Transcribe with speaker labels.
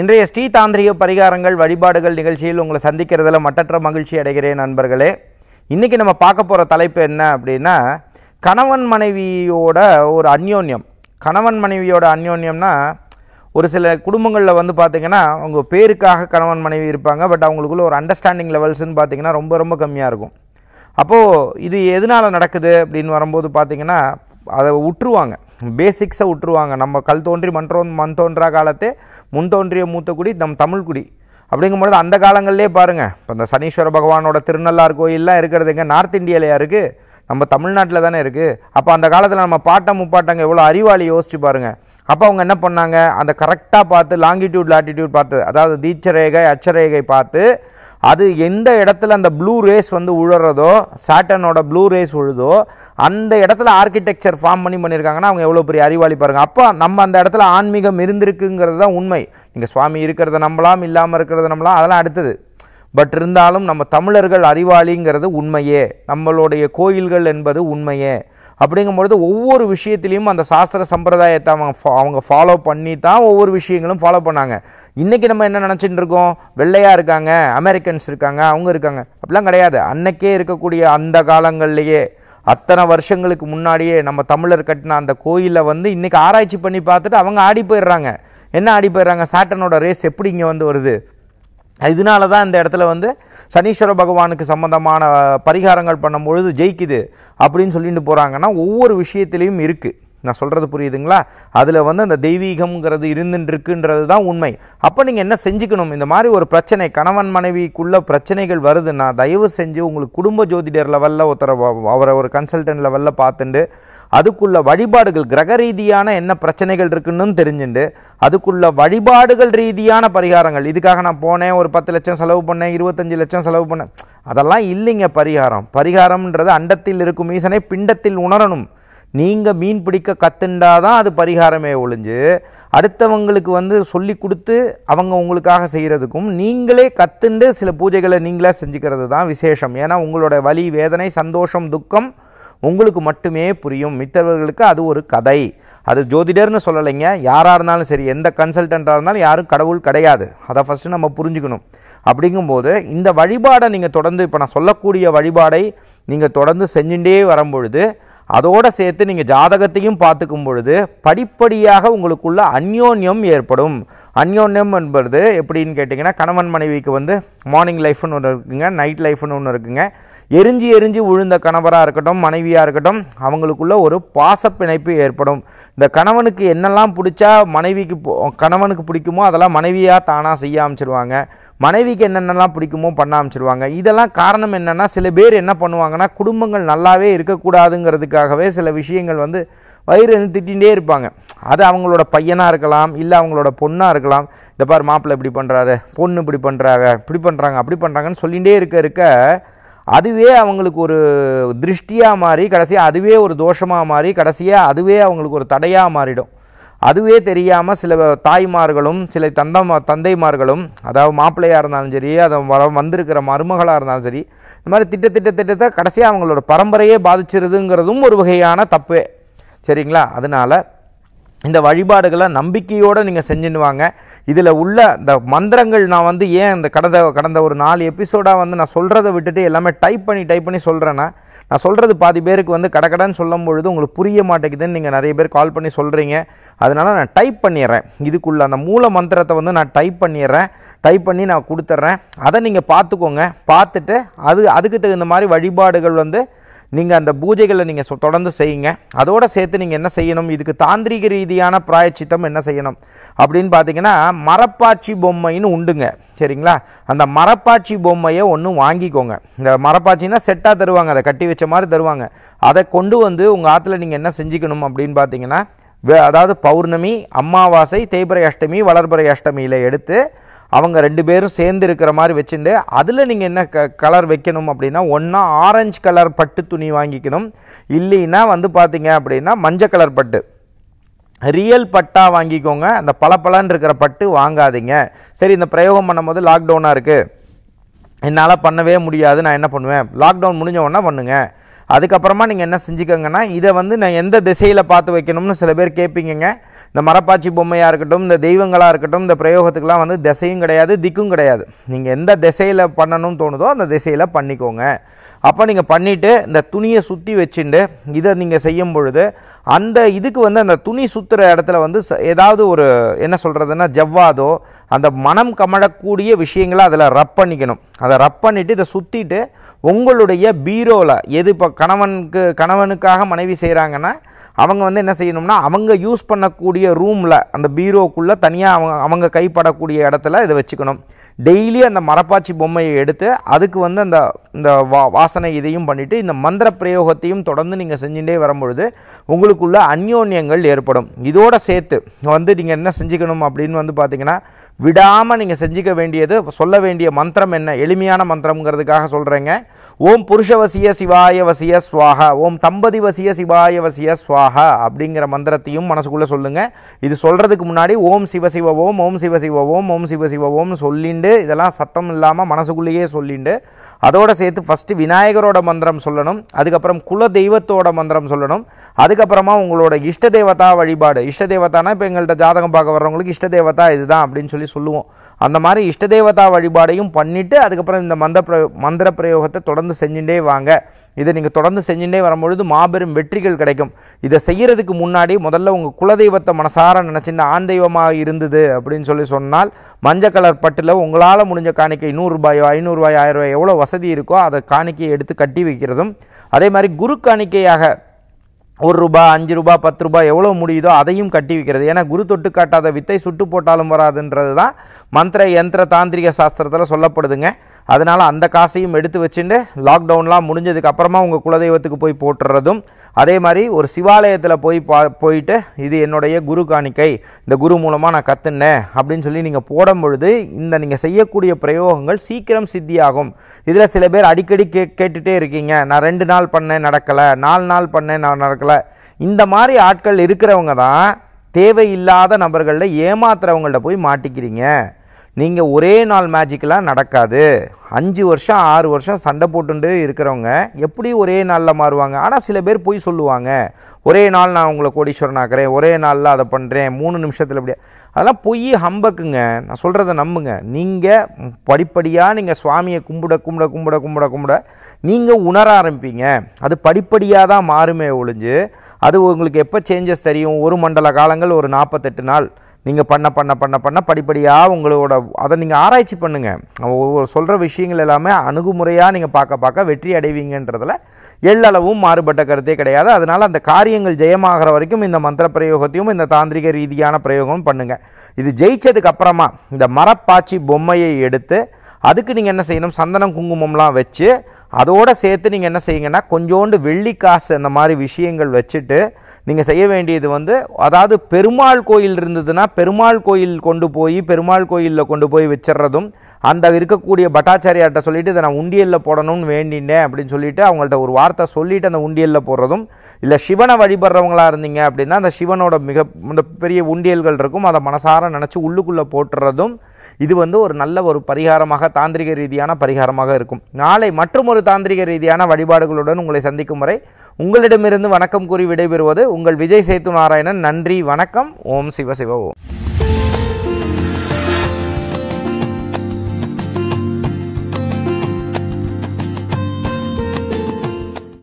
Speaker 1: இன்றைய ஸ்ரீ தாந்திரிக பரிகாரங்கள் வழிபாடுகள் நிகழ்ச்சியில் உங்களை சந்திக்கிறதுல மட்டற்ற மகிழ்ச்சி அடைகிறேன் நண்பர்களே இன்றைக்கி நம்ம பார்க்க போகிற தலைப்பு என்ன அப்படின்னா கணவன் மனைவியோட ஒரு அந்யோன்யம் கணவன் மனைவியோட அந்யோன்யம்னா ஒரு சில குடும்பங்களில் வந்து பார்த்திங்கன்னா அவங்க பேருக்காக கணவன் மனைவி இருப்பாங்க பட் அவங்களுக்குள்ள ஒரு அண்டர்ஸ்டாண்டிங் லெவல்ஸ்னு பார்த்திங்கன்னா ரொம்ப ரொம்ப கம்மியாக இருக்கும் அப்போது இது எதனால் நடக்குது அப்படின்னு வரும்போது பார்த்திங்கன்னா அதை உற்றுவாங்க பேசிக்ஸை விட்டுருவாங்க நம்ம கல் தோன்றி மன்றோ மண் தோன்றா காலத்தே முன் தோன்றிய மூத்தக்குடி நம் தமிழ்குடி அப்படிங்கும்பொழுது அந்த காலங்கள்லேயே பாருங்கள் இப்போ இந்த சனீஸ்வர பகவானோட திருநள்ளார் கோயிலெலாம் இருக்கிறது எங்கே நார்த் இந்தியாவிலையா இருக்குது நம்ம தமிழ்நாட்டில் தானே இருக்குது அப்போ அந்த காலத்தில் நம்ம பாட்டம் முப்பாட்டங்க எவ்வளோ அறிவாளி யோசிச்சு பாருங்கள் அப்போ அவங்க என்ன பண்ணாங்க அந்த கரெக்டாக பார்த்து லாங்கிடியூட் லாட்டிடியூட் பார்த்து அதாவது தீட்சரேகை அச்சரேகை பார்த்து அது எந்த இடத்துல அந்த ப்ளூ ரேஸ் வந்து உழுறதோ சாட்டனோட ப்ளூ ரேஸ் உழுதோ அந்த இடத்துல ஆர்கிடெக்சர் ஃபார்ம் பண்ணி பண்ணியிருக்காங்கன்னா அவங்க எவ்வளோ பெரிய அறிவாளி பாருங்கள் அப்போ நம்ம அந்த இடத்துல ஆன்மீகம் இருந்திருக்குங்கிறது தான் உண்மை நீங்கள் சுவாமி இருக்கிறத நம்மளாம் இல்லாமல் இருக்கிறத நம்மளாம் அதெல்லாம் அடுத்தது பட் இருந்தாலும் நம்ம தமிழர்கள் அறிவாளிங்கிறது உண்மையே நம்மளுடைய கோயில்கள் என்பது உண்மையே அப்படிங்கும்பொழுது ஒவ்வொரு விஷயத்திலையும் அந்த சாஸ்திர சம்பிரதாயத்தை அவங்க அவங்க ஃபாலோ பண்ணி தான் ஒவ்வொரு விஷயங்களும் ஃபாலோ பண்ணாங்க இன்றைக்கி நம்ம என்ன நினச்சிட்டு இருக்கோம் வெள்ளையாக இருக்காங்க அமெரிக்கன்ஸ் இருக்காங்க அவங்க இருக்காங்க அப்படிலாம் கிடையாது அன்னைக்கே இருக்கக்கூடிய அந்த காலங்கள்லேயே அத்தனை வருஷங்களுக்கு முன்னாடியே நம்ம தமிழர் கட்டின அந்த கோயிலை வந்து இன்றைக்கி ஆராய்ச்சி பண்ணி பார்த்துட்டு அவங்க ஆடி போயிடுறாங்க என்ன ஆடி போயிடுறாங்க சாட்டனோட ரேஸ் எப்படி இங்கே வந்து வருது இதனால தான் இந்த இடத்துல வந்து சனீஸ்வர பகவானுக்கு சம்மந்தமான பரிகாரங்கள் பண்ணும்பொழுது ஜெயிக்குது அப்படின்னு சொல்லிட்டு போகிறாங்கன்னா ஒவ்வொரு விஷயத்துலேயும் இருக்குது நான் சொல்கிறது புரியுதுங்களா அதில் வந்து அந்த தெய்வீகம்ங்கிறது இருந்துட்டுருக்குன்றது தான் உண்மை அப்போ நீங்கள் என்ன செஞ்சுக்கணும் இந்த மாதிரி ஒரு பிரச்சனை கணவன் மனைவிக்குள்ளே பிரச்சனைகள் வருதுன்னா தயவு செஞ்சு உங்களுக்கு குடும்ப ஜோதிடர் லெவலில் ஒருத்தரை அவரை ஒரு கன்சல்டன்ட் லெவலில் பார்த்துட்டு அதுக்குள்ள வழிபாடுகள் கிரக ரீதியான என்ன பிரச்சனைகள் இருக்குன்னு தெரிஞ்சுண்டு அதுக்குள்ள வழிபாடுகள் ரீதியான பரிகாரங்கள் இதுக்காக நான் போனேன் ஒரு பத்து லட்சம் செலவு பண்ணேன் இருபத்தஞ்சி லட்சம் செலவு பண்ணேன் அதெல்லாம் இல்லைங்க பரிகாரம் பரிகாரம்ன்றது அண்டத்தில் இருக்கும் ஈசனை பிண்டத்தில் உணரணும் நீங்கள் மீன் பிடிக்க கற்றுண்டா தான் அது பரிகாரமே ஒழிஞ்சு அடுத்தவங்களுக்கு வந்து சொல்லி கொடுத்து அவங்க உங்களுக்காக செய்கிறதுக்கும் நீங்களே கற்றுண்டு சில பூஜைகளை நீங்களே செஞ்சுக்கிறது தான் விசேஷம் ஏன்னா உங்களோட வலி வேதனை சந்தோஷம் துக்கம் உங்களுக்கு மட்டுமே புரியும் மித்தவர்களுக்கு அது ஒரு கதை அது ஜோதிடர்னு சொல்லலைங்க யாராக இருந்தாலும் சரி எந்த கன்சல்டண்ட்டாக இருந்தாலும் யாரும் கடவுள் கிடையாது அதை ஃபஸ்ட்டு நம்ம புரிஞ்சுக்கணும் அப்படிங்கும்போது இந்த வழிபாடை நீங்கள் தொடர்ந்து இப்போ நான் சொல்லக்கூடிய வழிபாடை நீங்கள் தொடர்ந்து செஞ்சுட்டே வரும்பொழுது அதோடு சேர்த்து நீங்கள் ஜாதகத்தையும் பார்த்துக்கும் பொழுது படிப்படியாக உங்களுக்குள்ள அந்யோன்யம் ஏற்படும் அந்யோன்யம் என்பது எப்படின்னு கேட்டிங்கன்னா கணவன் மனைவிக்கு வந்து மார்னிங் லைஃப்னு ஒன்று இருக்குங்க நைட் லைஃப்னு ஒன்று இருக்குங்க எரிஞ்சு எரிஞ்சு விழுந்த கணவராக இருக்கட்டும் மனைவியாக இருக்கட்டும் அவங்களுக்குள்ள ஒரு பாச பிணைப்பு ஏற்படும் இந்த கணவனுக்கு என்னெல்லாம் பிடிச்சா மனைவிக்கு கணவனுக்கு பிடிக்குமோ அதெல்லாம் மனைவியாக தானாக செய்ய ஆரம்பிச்சிருவாங்க மனைவிக்கு என்னென்னலாம் பிடிக்குமோ பண்ண ஆரம்பிச்சிருவாங்க இதெல்லாம் காரணம் என்னென்னா சில பேர் என்ன பண்ணுவாங்கன்னா குடும்பங்கள் நல்லாவே இருக்கக்கூடாதுங்கிறதுக்காகவே சில விஷயங்கள் வந்து வயிறு வந்து திட்டிகிட்டே இருப்பாங்க அது அவங்களோட பையனாக இருக்கலாம் இல்லை அவங்களோட பொண்ணாக இருக்கலாம் இந்த பார் மாப்பிள்ளை இப்படி பண்ணுறாரு பொண்ணு இப்படி பண்ணுறாங்க இப்படி பண்ணுறாங்க அப்படி பண்ணுறாங்கன்னு சொல்லிகிட்டே இருக்க இருக்க அதுவே அவங்களுக்கு ஒரு திருஷ்டியாக மாறி கடைசியாக அதுவே ஒரு தோஷமாக மாறி கடைசியாக அதுவே அவங்களுக்கு ஒரு தடையாக மாறிடும் அதுவே தெரியாமல் சில தாய்மார்களும் சில தந்த தந்தைமார்களும் அதாவது மாப்பிள்ளையாக இருந்தாலும் சரி அதை வர வந்திருக்கிற மருமகளாக இருந்தாலும் சரி இந்த மாதிரி திட்ட திட்ட திட்டத்தை கடைசியாக அவங்களோட பரம்பரையே பாதிச்சிருதுங்கிறதும் ஒரு வகையான தப்பு சரிங்களா அதனால் இந்த வழிபாடுகளை நம்பிக்கையோடு நீங்கள் செஞ்சுன்னு வாங்க இதில் உள்ள இந்த மந்திரங்கள் நான் வந்து ஏன் இந்த கடந்த கடந்த ஒரு நாலு எபிசோடாக வந்து நான் சொல்கிறத விட்டுட்டு எல்லாமே டைப் பண்ணி டைப் பண்ணி சொல்கிறேன்னா நான் சொல்கிறது பாதி பேருக்கு வந்து கடக்கடன்னு சொல்லும் பொழுது உங்களுக்கு புரிய மாட்டேங்குதுன்னு நீங்கள் நிறைய பேர் கால் பண்ணி சொல்கிறீங்க அதனால் நான் டைப் பண்ணிடுறேன் இதுக்குள்ளே அந்த மூல மந்திரத்தை வந்து நான் டைப் பண்ணிடுறேன் டைப் பண்ணி நான் கொடுத்துட்றேன் அதை நீங்கள் பார்த்துக்கோங்க பார்த்துட்டு அது அதுக்கு தகுந்த மாதிரி வழிபாடுகள் வந்து நீங்கள் அந்த பூஜைகளை நீங்கள் தொடர்ந்து செய்யுங்க அதோடு சேர்த்து நீங்கள் என்ன செய்யணும் இதுக்கு தாந்திரிக ரீதியான பிராயச்சித்தம் என்ன செய்யணும் அப்படின்னு பார்த்தீங்கன்னா மரப்பாட்சி பொம்மைன்னு உண்டுங்க சரிங்களா அந்த மரப்பாட்சி பொம்மையை ஒன்றும் வாங்கிக்கோங்க இந்த மரப்பாட்சினா செட்டாக தருவாங்க அதை கட்டி வச்ச மாதிரி தருவாங்க அதை கொண்டு வந்து உங்கள் ஆற்றுல நீங்கள் என்ன செஞ்சுக்கணும் அப்படின்னு பார்த்தீங்கன்னா அதாவது பௌர்ணமி அம்மாவாசை தேய்பிரை அஷ்டமி வளர்பிறை அஷ்டமியில் எடுத்து அவங்க ரெண்டு பேரும் சேர்ந்து இருக்கிற மாதிரி வச்சுட்டு அதில் நீங்கள் என்ன க கலர் வைக்கணும் அப்படின்னா ஒன்றா ஆரஞ்சு கலர் பட்டு துணி வாங்கிக்கணும் இல்லைன்னா வந்து பார்த்தீங்க அப்படின்னா மஞ்சள் கலர் பட்டு ரியல் பட்டாக வாங்கிக்கோங்க அந்த பளபளன்னு இருக்கிற பட்டு வாங்காதீங்க சரி இந்த பிரயோகம் பண்ணும்போது லாக்டவுனாக இருக்குது என்னால் பண்ணவே முடியாது நான் என்ன பண்ணுவேன் லாக்டவுன் முடிஞ்ச உடனே பண்ணுங்கள் அதுக்கப்புறமா நீங்கள் என்ன செஞ்சுக்கோங்கன்னா இதை வந்து நான் எந்த திசையில் பார்த்து வைக்கணும்னு சில பேர் கேட்பீங்கங்க இந்த மரப்பாச்சி பொம்மையாக இருக்கட்டும் இந்த தெய்வங்களாக இருக்கட்டும் இந்த பிரயோகத்துக்கெலாம் வந்து திசையும் கிடையாது திக்கும் கிடையாது நீங்கள் எந்த திசையில் பண்ணணும்னு தோணுதோ அந்த திசையில் பண்ணிக்கோங்க அப்போ நீங்கள் பண்ணிவிட்டு இந்த துணியை சுற்றி வச்சுட்டு இதை நீங்கள் செய்யும் பொழுது அந்த இதுக்கு வந்து அந்த துணி சுற்றுற இடத்துல வந்து ஏதாவது ஒரு என்ன சொல்கிறதுனா ஜவ்வாதோ அந்த மனம் கமழக்கூடிய விஷயங்களை அதில் ரப் பண்ணிக்கணும் அதை ரப் பண்ணிவிட்டு இதை சுற்றிட்டு உங்களுடைய பீரோவில் எது இப்போ கணவனுக்கு கணவனுக்காக மனைவி செய்கிறாங்கன்னா அவங்க வந்து என்ன செய்யணும்னா அவங்க யூஸ் பண்ணக்கூடிய ரூமில் அந்த பீரோக்குள்ளே தனியாக அவங்க அவங்க கைப்படக்கூடிய இடத்துல இதை வச்சுக்கணும் டெய்லி அந்த மரப்பாச்சி பொம்மையை எடுத்து அதுக்கு வந்து அந்த இந்த வா வாசனை இதையும் பண்ணிவிட்டு இந்த மந்திர பிரயோகத்தையும் தொடர்ந்து நீங்கள் செஞ்சுட்டே வரும்பொழுது உங்களுக்குள்ள அந்யோன்யங்கள் ஏற்படும் இதோடு சேர்த்து வந்து நீங்கள் என்ன செஞ்சுக்கணும் அப்படின்னு வந்து பார்த்தீங்கன்னா விடாமல் நீங்கள் செஞ்சுக்க வேண்டியது சொல்ல வேண்டிய மந்திரம் என்ன எளிமையான மந்திரங்கிறதுக்காக சொல்கிறேங்க ஓம் புருஷவசிய சிவாய வசிய சுவாகா ஓம் தம்பதி வசிய சிவாய வசிய சுவாகா அப்படிங்கிற மந்திரத்தையும் மனசுக்குள்ளே சொல்லுங்கள் இது சொல்கிறதுக்கு முன்னாடி ஓம் சிவ ஓம் ஓம் சிவசிவ ஓம் ஓம் சிவ ஓம் சொல்லிண்டு இதெல்லாம் சத்தம் இல்லாமல் மனசுக்குள்ளேயே சொல்லிண்டு அதோடு சேர்த்து ஃபஸ்ட்டு விநாயகரோட மந்திரம் சொல்லணும் அதுக்கப்புறம் குல தெய்வத்தோட மந்திரம் சொல்லணும் அதுக்கப்புறமா உங்களோட இஷ்ட தேவதா வழிபாடு இஷ்ட தேவதானா இப்போ எங்கள்கிட்ட ஜாதகம் பார்க்க வர்றவங்களுக்கு இஷ்ட தேவதா இதுதான் அப்படின்னு சொல்லி சொல்லுவோம் அந்த மாதிரி இஷ்ட தேவதா வழிபாடையும் பண்ணிவிட்டு அதுக்கப்புறம் இந்த மந்த பிர மந்திர பிரயோகத்தை தொடர்ந்து செஞ்சுட்டே வாங்க இதை நீங்கள் தொடர்ந்து செஞ்சுட்டே வரும்பொழுது மாபெரும் வெற்றிகள் கிடைக்கும் இதை செய்கிறதுக்கு முன்னாடி முதல்ல உங்கள் குலதெய்வத்தை மனசார நினச்சின்னு ஆண் தெய்வமாக இருந்தது அப்படின்னு சொல்லி சொன்னால் மஞ்சள் கலர் பட்டில் உங்களால் முடிஞ்ச காணிக்கை நூறுரூபாயோ ஐநூறுரூவாயோ ஆயிரம் ரூபாய் எவ்வளோ வசதி இருக்கோ அதை காணிக்கையை எடுத்து கட்டி வைக்கிறதும் அதே மாதிரி குரு காணிக்கையாக ஒரு ரூபா அஞ்சு ரூபா பத்து ரூபா எவ்வளோ முடியுதோ அதையும் கட்டி வைக்கிறது ஏன்னா குரு தொட்டு காட்டாத வித்தை சுட்டு போட்டாலும் வராதுன்றது தான் மந்திர யந்திர தாந்திரிக சாஸ்திரத்தில் சொல்லப்படுதுங்க அதனால் அந்த காசையும் எடுத்து வச்சுட்டு லாக்டவுன்லாம் முடிஞ்சதுக்கப்புறமா உங்கள் குலதெய்வத்துக்கு போய் போட்டுறதும் அதே மாதிரி ஒரு சிவாலயத்தில் போய் பா போயிட்டு இது என்னுடைய குரு காணிக்கை இந்த குரு மூலமாக நான் கற்றுனேன் அப்படின்னு சொல்லி நீங்கள் போடும் பொழுது இந்த நீங்கள் செய்யக்கூடிய பிரயோகங்கள் சீக்கிரம் சித்தியாகும் இதில் சில பேர் அடிக்கடி கே கேட்டுகிட்டே இருக்கீங்க நான் ரெண்டு நாள் பண்ணேன் நடக்கலை நாலு நாள் பண்ணேன் நான் நடக்கலை இந்த மாதிரி ஆட்கள் இருக்கிறவங்க தான் தேவையில்லாத நபர்களில் ஏமாத்துறவங்கள்ட்ட போய் மாட்டிக்கிறீங்க நீங்கள் ஒரே நாள் மேஜிக்கெலாம் நடக்காது அஞ்சு வருஷம் ஆறு வருஷம் சண்டை போட்டு இருக்கிறவங்க எப்படி ஒரே நாளில் மாறுவாங்க ஆனால் சில பேர் போய் சொல்லுவாங்க ஒரே நாள் நான் உங்களை கோடீஸ்வரன் ஆக்கிறேன் ஒரே நாளில் அதை பண்ணுறேன் மூணு நிமிஷத்தில் இப்படி அதெல்லாம் பொய் ஹம்பக்குங்க நான் சொல்கிறத நம்புங்க நீங்கள் படிப்படியாக நீங்கள் சுவாமியை கும்பிட கும்பிட கும்பிட கும்பிட கும்பிட நீங்கள் உணர ஆரம்பிப்பீங்க அது படிப்படியாக தான் மாறுமே ஒழிஞ்சு அது உங்களுக்கு எப்போ சேஞ்சஸ் தெரியும் ஒரு மண்டல காலங்கள் ஒரு நாற்பத்தெட்டு நாள் நீங்கள் பண்ண பண்ண பண்ண பண்ண படிப்படியாக உங்களோட அதை நீங்கள் ஆராய்ச்சி பண்ணுங்கள் ஒவ்வொரு சொல்கிற விஷயங்கள் எல்லாமே அணுகுமுறையாக நீங்கள் பார்க்க பார்க்க வெற்றி அடைவீங்கன்றதில் எள்ளளவும் மாறுபட்ட கருத்தே கிடையாது அதனால் அந்த காரியங்கள் ஜெயமாகிற வரைக்கும் இந்த மந்திர பிரயோகத்தையும் இந்த தாந்திரிக ரீதியான பிரயோகமும் பண்ணுங்கள் இது ஜெயித்ததுக்கு அப்புறமா இந்த மரப்பாச்சி பொம்மையை எடுத்து அதுக்கு நீங்கள் என்ன செய்யணும் சந்தனம் குங்குமம்லாம் வச்சு அதோடு சேர்த்து நீங்கள் என்ன செய்யுங்கன்னா கொஞ்சோண்டு வெள்ளி காசு அந்த மாதிரி விஷயங்கள் வச்சுட்டு நீங்கள் செய்ய வேண்டியது வந்து அதாவது பெருமாள் கோயில் இருந்ததுன்னா பெருமாள் கோயில் கொண்டு போய் பெருமாள் கோயிலில் கொண்டு போய் வச்சிடுறதும் அந்த இருக்கக்கூடிய பட்டாச்சாரியார்கிட்ட சொல்லிவிட்டு இதை நான் உண்டியலில் போடணும்னு வேண்டினேன் அப்படின்னு சொல்லிவிட்டு அவங்கள்ட்ட ஒரு வார்த்தை சொல்லிவிட்டு அந்த உண்டியலில் போடுறதும் இல்லை சிவனை வழிபடுறவங்களாக இருந்தீங்க அப்படின்னா அந்த சிவனோட மிக பெரிய உண்டியல்கள் இருக்கும் அதை மனசார நினச்சி உள்ளுக்குள்ளே போட்டுறதும் இது வந்து ஒரு நல்ல ஒரு பரிகாரமாக தாந்திரிக ரீதியான பரிகாரமாக இருக்கும் நாளை ஒரு தாந்திரிக ரீதியான வழிபாடுகளுடன் உங்களை சந்திக்கும் வரை உங்களிடமிருந்து வணக்கம் கூறி விடைபெறுவது உங்கள் விஜய் சேத்து நாராயணன் நன்றி வணக்கம் ஓம் சிவ சிவ ஓம்